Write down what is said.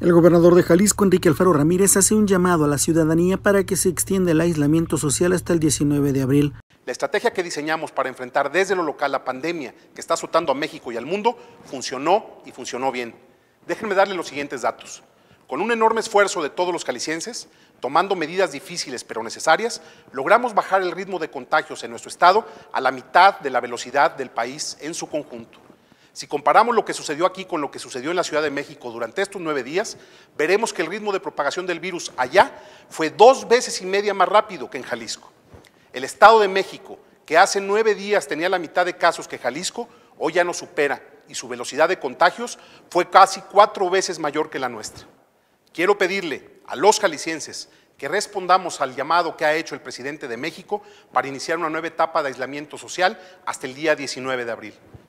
El gobernador de Jalisco, Enrique Alfaro Ramírez, hace un llamado a la ciudadanía para que se extienda el aislamiento social hasta el 19 de abril. La estrategia que diseñamos para enfrentar desde lo local la pandemia que está azotando a México y al mundo funcionó y funcionó bien. Déjenme darle los siguientes datos. Con un enorme esfuerzo de todos los jaliscienses, tomando medidas difíciles pero necesarias, logramos bajar el ritmo de contagios en nuestro estado a la mitad de la velocidad del país en su conjunto. Si comparamos lo que sucedió aquí con lo que sucedió en la Ciudad de México durante estos nueve días, veremos que el ritmo de propagación del virus allá fue dos veces y media más rápido que en Jalisco. El Estado de México, que hace nueve días tenía la mitad de casos que Jalisco, hoy ya no supera y su velocidad de contagios fue casi cuatro veces mayor que la nuestra. Quiero pedirle a los jaliscienses que respondamos al llamado que ha hecho el presidente de México para iniciar una nueva etapa de aislamiento social hasta el día 19 de abril.